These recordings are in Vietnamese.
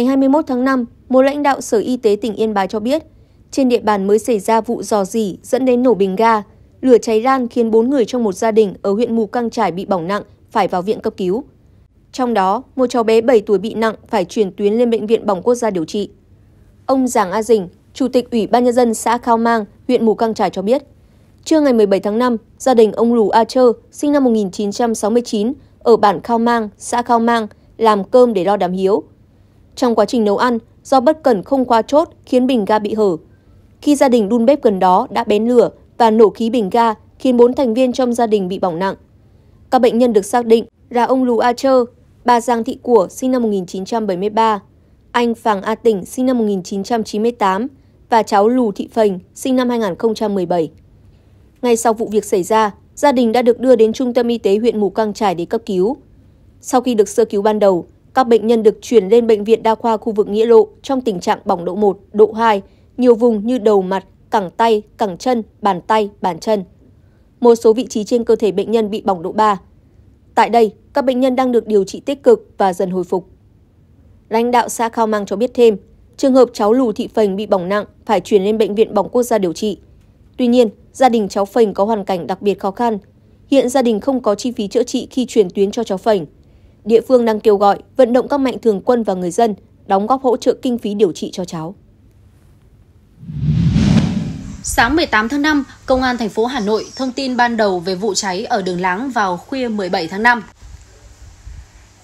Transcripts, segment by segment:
ngày 21 tháng 5, một lãnh đạo Sở Y tế tỉnh Yên Bái cho biết, trên địa bàn mới xảy ra vụ dò dỉ dẫn đến nổ bình ga, lửa cháy lan khiến 4 người trong một gia đình ở huyện Mù Căng Trải bị bỏng nặng, phải vào viện cấp cứu. Trong đó, một cháu bé 7 tuổi bị nặng phải chuyển tuyến lên bệnh viện bỏng quốc gia điều trị. Ông Giàng A Dình, Chủ tịch Ủy ban Nhân dân xã Khao Mang, huyện Mù Căng Trải cho biết, trưa ngày 17 tháng 5, gia đình ông Lù A Chơ, sinh năm 1969, ở bản Khao Mang, xã Khao Mang, làm cơm để lo đám hiếu trong quá trình nấu ăn do bất cẩn không qua chốt khiến bình ga bị hở khi gia đình đun bếp gần đó đã bén lửa và nổ khí bình ga khiến bốn thành viên trong gia đình bị bỏng nặng các bệnh nhân được xác định là ông lù a chơ bà giang thị của sinh năm 1973 anh phàng a tỉnh sinh năm 1998 và cháu lù thị phành sinh năm 2017 ngay sau vụ việc xảy ra gia đình đã được đưa đến trung tâm y tế huyện mù căng trải để cấp cứu sau khi được sơ cứu ban đầu các bệnh nhân được chuyển lên bệnh viện đa khoa khu vực Nghĩa Lộ trong tình trạng bỏng độ 1, độ 2, nhiều vùng như đầu mặt, cẳng tay, cẳng chân, bàn tay, bàn chân. Một số vị trí trên cơ thể bệnh nhân bị bỏng độ 3. Tại đây, các bệnh nhân đang được điều trị tích cực và dần hồi phục. Lãnh đạo xã Khao Mang cho biết thêm, trường hợp cháu Lù Thị Phành bị bỏng nặng phải chuyển lên bệnh viện bỏng quốc gia điều trị. Tuy nhiên, gia đình cháu Phành có hoàn cảnh đặc biệt khó khăn. Hiện gia đình không có chi phí chữa trị khi chuyển tuyến cho cháu Phành địa phương đang kêu gọi vận động các mạnh thường quân và người dân đóng góp hỗ trợ kinh phí điều trị cho cháu. Sáng 18 tháng 5, Công an thành phố Hà Nội thông tin ban đầu về vụ cháy ở đường Láng vào khuya 17 tháng 5.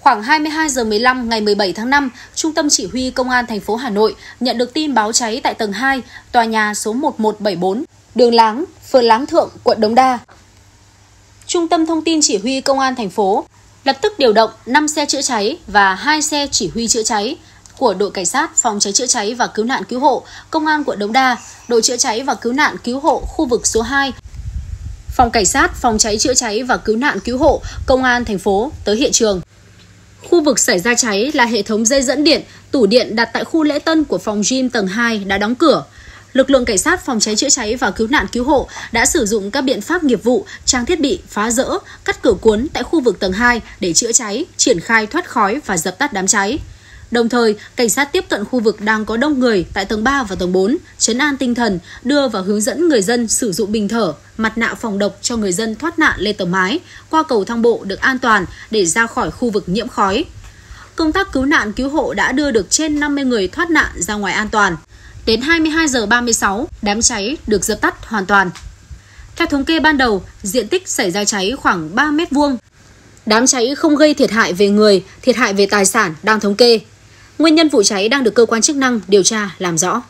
Khoảng 22 giờ 15 ngày 17 tháng 5, Trung tâm Chỉ huy Công an thành phố Hà Nội nhận được tin báo cháy tại tầng 2, tòa nhà số 1174, đường Láng, phường Láng Thượng, quận Đống Đa. Trung tâm Thông tin Chỉ huy Công an thành phố lập tức điều động 5 xe chữa cháy và 2 xe chỉ huy chữa cháy của đội cảnh sát phòng cháy chữa cháy và cứu nạn cứu hộ, công an quận Đống Đa, đội chữa cháy và cứu nạn cứu hộ khu vực số 2, phòng cảnh sát phòng cháy chữa cháy và cứu nạn cứu hộ, công an thành phố tới hiện trường. Khu vực xảy ra cháy là hệ thống dây dẫn điện, tủ điện đặt tại khu lễ tân của phòng gym tầng 2 đã đóng cửa lực lượng cảnh sát phòng cháy chữa cháy và cứu nạn cứu hộ đã sử dụng các biện pháp nghiệp vụ, trang thiết bị phá rỡ, cắt cửa cuốn tại khu vực tầng 2 để chữa cháy, triển khai thoát khói và dập tắt đám cháy. Đồng thời, cảnh sát tiếp cận khu vực đang có đông người tại tầng 3 và tầng 4, chấn an tinh thần, đưa và hướng dẫn người dân sử dụng bình thở, mặt nạ phòng độc cho người dân thoát nạn lên tầng mái, qua cầu thang bộ được an toàn để ra khỏi khu vực nhiễm khói. Công tác cứu nạn cứu hộ đã đưa được trên 50 người thoát nạn ra ngoài an toàn đến 22 giờ 36, đám cháy được dập tắt hoàn toàn. Theo thống kê ban đầu, diện tích xảy ra cháy khoảng 3 mét vuông. Đám cháy không gây thiệt hại về người, thiệt hại về tài sản đang thống kê. Nguyên nhân vụ cháy đang được cơ quan chức năng điều tra làm rõ.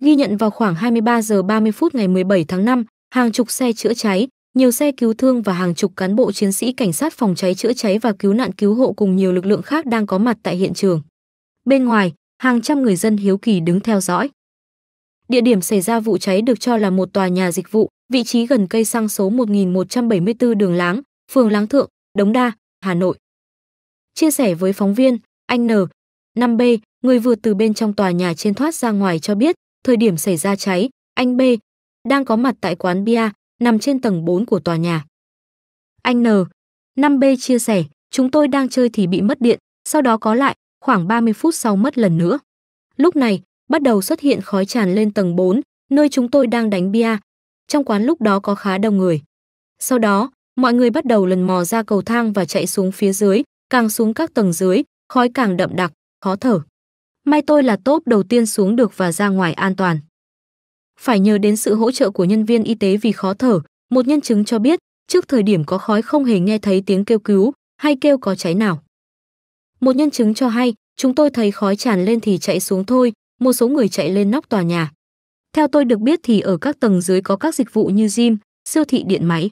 Ghi nhận vào khoảng 23 giờ 30 phút ngày 17 tháng 5, hàng chục xe chữa cháy, nhiều xe cứu thương và hàng chục cán bộ chiến sĩ cảnh sát phòng cháy chữa cháy và cứu nạn cứu hộ cùng nhiều lực lượng khác đang có mặt tại hiện trường. Bên ngoài, hàng trăm người dân hiếu kỳ đứng theo dõi. Địa điểm xảy ra vụ cháy được cho là một tòa nhà dịch vụ, vị trí gần cây xăng số 1174 đường Láng, phường Láng Thượng, Đống Đa, Hà Nội. Chia sẻ với phóng viên, anh N, 5B, người vừa từ bên trong tòa nhà trên thoát ra ngoài cho biết, thời điểm xảy ra cháy, anh B đang có mặt tại quán bia nằm trên tầng 4 của tòa nhà. Anh N, 5B chia sẻ, chúng tôi đang chơi thì bị mất điện, sau đó có lại, khoảng 30 phút sau mất lần nữa. Lúc này, bắt đầu xuất hiện khói tràn lên tầng 4, nơi chúng tôi đang đánh bia. Trong quán lúc đó có khá đông người. Sau đó, mọi người bắt đầu lần mò ra cầu thang và chạy xuống phía dưới, càng xuống các tầng dưới, khói càng đậm đặc, khó thở. May tôi là tốp đầu tiên xuống được và ra ngoài an toàn. Phải nhờ đến sự hỗ trợ của nhân viên y tế vì khó thở, một nhân chứng cho biết, trước thời điểm có khói không hề nghe thấy tiếng kêu cứu hay kêu có cháy nào. Một nhân chứng cho hay, chúng tôi thấy khói tràn lên thì chạy xuống thôi, một số người chạy lên nóc tòa nhà. Theo tôi được biết thì ở các tầng dưới có các dịch vụ như gym, siêu thị điện máy.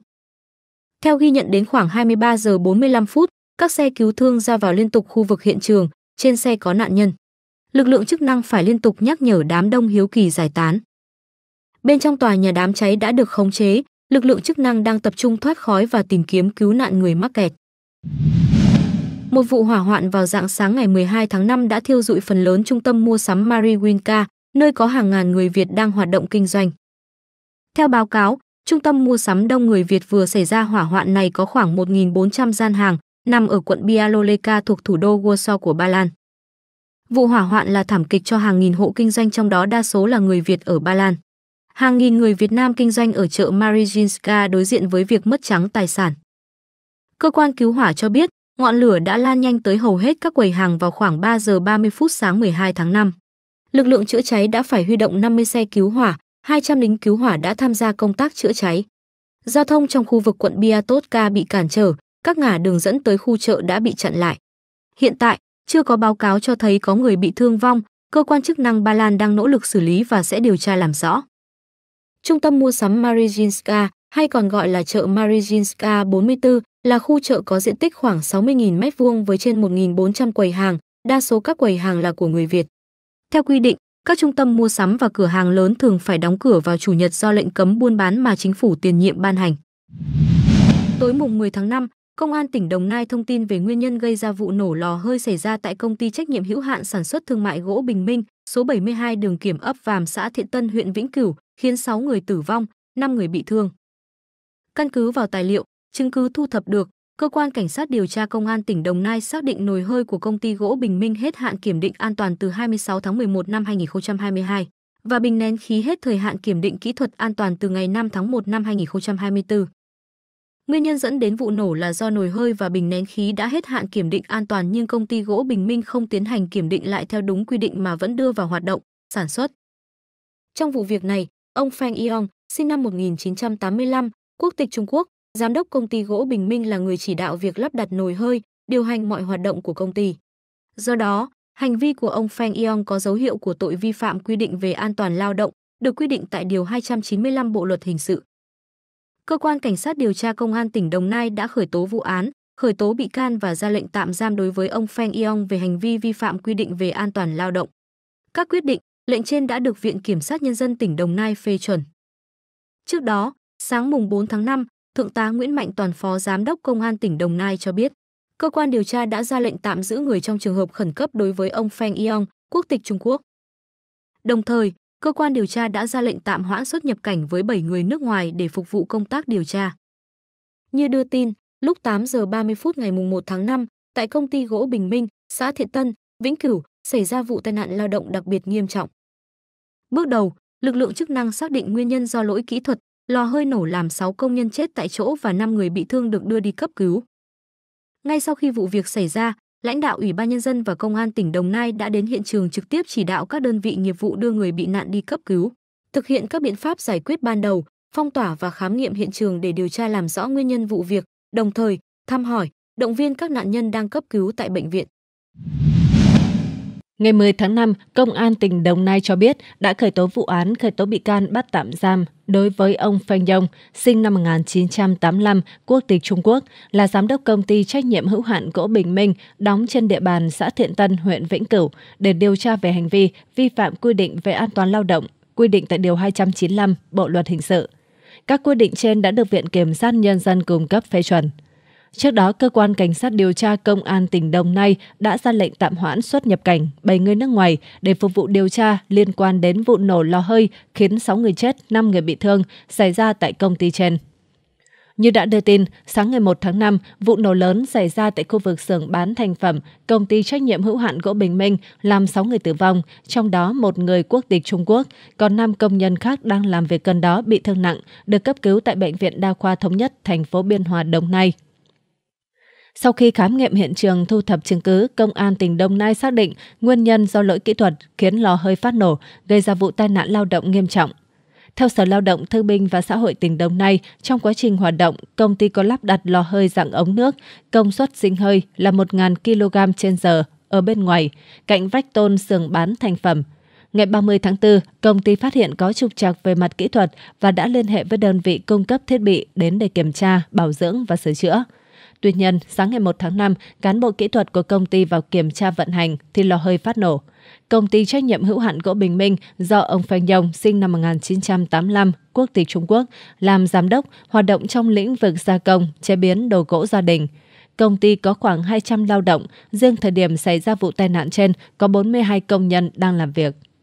Theo ghi nhận đến khoảng 23 giờ 45 phút, các xe cứu thương ra vào liên tục khu vực hiện trường, trên xe có nạn nhân. Lực lượng chức năng phải liên tục nhắc nhở đám đông hiếu kỳ giải tán. Bên trong tòa nhà đám cháy đã được khống chế, lực lượng chức năng đang tập trung thoát khói và tìm kiếm cứu nạn người mắc kẹt. Một vụ hỏa hoạn vào dạng sáng ngày 12 tháng 5 đã thiêu dụi phần lớn trung tâm mua sắm Mariwinka, nơi có hàng ngàn người Việt đang hoạt động kinh doanh. Theo báo cáo, trung tâm mua sắm đông người Việt vừa xảy ra hỏa hoạn này có khoảng 1.400 gian hàng, nằm ở quận Bialoleka thuộc thủ đô Warsaw của Ba Lan. Vụ hỏa hoạn là thảm kịch cho hàng nghìn hộ kinh doanh trong đó đa số là người Việt ở Ba Lan. Hàng nghìn người Việt Nam kinh doanh ở chợ Marijinska đối diện với việc mất trắng tài sản. Cơ quan cứu hỏa cho biết, Ngọn lửa đã lan nhanh tới hầu hết các quầy hàng vào khoảng 3 giờ 30 phút sáng 12 tháng 5. Lực lượng chữa cháy đã phải huy động 50 xe cứu hỏa, 200 lính cứu hỏa đã tham gia công tác chữa cháy. Giao thông trong khu vực quận Biatotka bị cản trở, các ngã đường dẫn tới khu chợ đã bị chặn lại. Hiện tại, chưa có báo cáo cho thấy có người bị thương vong, cơ quan chức năng Ba Lan đang nỗ lực xử lý và sẽ điều tra làm rõ. Trung tâm mua sắm Marijinska hay còn gọi là chợ Marijinska 44 là khu chợ có diện tích khoảng 60.000 m2 với trên 1.400 quầy hàng, đa số các quầy hàng là của người Việt. Theo quy định, các trung tâm mua sắm và cửa hàng lớn thường phải đóng cửa vào chủ nhật do lệnh cấm buôn bán mà chính phủ tiền nhiệm ban hành. Tối mùng 10 tháng 5, Công an tỉnh Đồng Nai thông tin về nguyên nhân gây ra vụ nổ lò hơi xảy ra tại công ty trách nhiệm hữu hạn sản xuất thương mại gỗ Bình Minh, số 72 đường Kiểm ấp Vàm xã Thiện Tân huyện Vĩnh Cửu, khiến 6 người tử vong, 5 người bị thương. Căn cứ vào tài liệu, chứng cứ thu thập được, cơ quan cảnh sát điều tra công an tỉnh Đồng Nai xác định nồi hơi của công ty gỗ Bình Minh hết hạn kiểm định an toàn từ 26 tháng 11 năm 2022 và bình nén khí hết thời hạn kiểm định kỹ thuật an toàn từ ngày 5 tháng 1 năm 2024. Nguyên nhân dẫn đến vụ nổ là do nồi hơi và bình nén khí đã hết hạn kiểm định an toàn nhưng công ty gỗ Bình Minh không tiến hành kiểm định lại theo đúng quy định mà vẫn đưa vào hoạt động, sản xuất. Trong vụ việc này, ông Fang Yong, sinh năm 1985, quốc tịch Trung Quốc, Giám đốc công ty gỗ Bình Minh là người chỉ đạo việc lắp đặt nồi hơi, điều hành mọi hoạt động của công ty. Do đó, hành vi của ông Feng Yong có dấu hiệu của tội vi phạm quy định về an toàn lao động, được quy định tại Điều 295 Bộ Luật Hình sự. Cơ quan Cảnh sát điều tra Công an tỉnh Đồng Nai đã khởi tố vụ án, khởi tố bị can và ra lệnh tạm giam đối với ông Feng Yong về hành vi vi phạm quy định về an toàn lao động. Các quyết định, lệnh trên đã được Viện Kiểm sát Nhân dân tỉnh Đồng Nai phê chuẩn. Trước đó, sáng mùng 4 tháng 5, Thượng tá Nguyễn Mạnh Toàn Phó Giám đốc Công an tỉnh Đồng Nai cho biết, cơ quan điều tra đã ra lệnh tạm giữ người trong trường hợp khẩn cấp đối với ông Feng Yong, quốc tịch Trung Quốc. Đồng thời, cơ quan điều tra đã ra lệnh tạm hoãn xuất nhập cảnh với 7 người nước ngoài để phục vụ công tác điều tra. Như đưa tin, lúc 8 giờ 30 phút ngày 1 tháng 5, tại công ty gỗ Bình Minh, xã Thiện Tân, Vĩnh Cửu, xảy ra vụ tai nạn lao động đặc biệt nghiêm trọng. Bước đầu, lực lượng chức năng xác định nguyên nhân do lỗi kỹ thuật, Lò hơi nổ làm 6 công nhân chết tại chỗ và 5 người bị thương được đưa đi cấp cứu. Ngay sau khi vụ việc xảy ra, lãnh đạo Ủy ban Nhân dân và Công an tỉnh Đồng Nai đã đến hiện trường trực tiếp chỉ đạo các đơn vị nghiệp vụ đưa người bị nạn đi cấp cứu, thực hiện các biện pháp giải quyết ban đầu, phong tỏa và khám nghiệm hiện trường để điều tra làm rõ nguyên nhân vụ việc, đồng thời thăm hỏi, động viên các nạn nhân đang cấp cứu tại bệnh viện. Ngày 10 tháng 5, Công an tỉnh Đồng Nai cho biết đã khởi tố vụ án khởi tố bị can bắt tạm giam đối với ông Phan Dông, sinh năm 1985, quốc tịch Trung Quốc, là giám đốc công ty trách nhiệm hữu hạn gỗ Bình Minh, đóng trên địa bàn xã Thiện Tân, huyện Vĩnh Cửu, để điều tra về hành vi vi phạm quy định về an toàn lao động, quy định tại Điều 295 Bộ Luật Hình sự. Các quy định trên đã được Viện Kiểm sát Nhân dân cung cấp phê chuẩn. Trước đó, cơ quan cảnh sát điều tra công an tỉnh Đồng Nai đã ra lệnh tạm hoãn xuất nhập cảnh 7 người nước ngoài để phục vụ điều tra liên quan đến vụ nổ lò hơi khiến 6 người chết, 5 người bị thương xảy ra tại công ty trên. Như đã đưa tin, sáng ngày 1 tháng 5, vụ nổ lớn xảy ra tại khu vực xưởng bán thành phẩm công ty trách nhiệm hữu hạn gỗ Bình Minh làm 6 người tử vong, trong đó một người quốc tịch Trung Quốc, còn 5 công nhân khác đang làm việc gần đó bị thương nặng, được cấp cứu tại Bệnh viện Đa khoa Thống nhất thành phố Biên Hòa, Đồng Nai. Sau khi khám nghiệm hiện trường thu thập chứng cứ, Công an tỉnh Đồng Nai xác định nguyên nhân do lỗi kỹ thuật khiến lò hơi phát nổ, gây ra vụ tai nạn lao động nghiêm trọng. Theo Sở Lao động, Thương binh và Xã hội tỉnh Đồng Nai, trong quá trình hoạt động, công ty có lắp đặt lò hơi dạng ống nước, công suất sinh hơi là 1.000 kg trên giờ ở bên ngoài, cạnh vách tôn xưởng bán thành phẩm. Ngày 30 tháng 4, công ty phát hiện có trục trặc về mặt kỹ thuật và đã liên hệ với đơn vị cung cấp thiết bị đến để kiểm tra, bảo dưỡng và sửa chữa. Tuy nhiên, sáng ngày 1 tháng 5, cán bộ kỹ thuật của công ty vào kiểm tra vận hành thì lò hơi phát nổ. Công ty trách nhiệm hữu hạn gỗ Bình Minh do ông Phan Dông sinh năm 1985, quốc tịch Trung Quốc, làm giám đốc, hoạt động trong lĩnh vực gia công, chế biến đồ gỗ gia đình. Công ty có khoảng 200 lao động, riêng thời điểm xảy ra vụ tai nạn trên có 42 công nhân đang làm việc.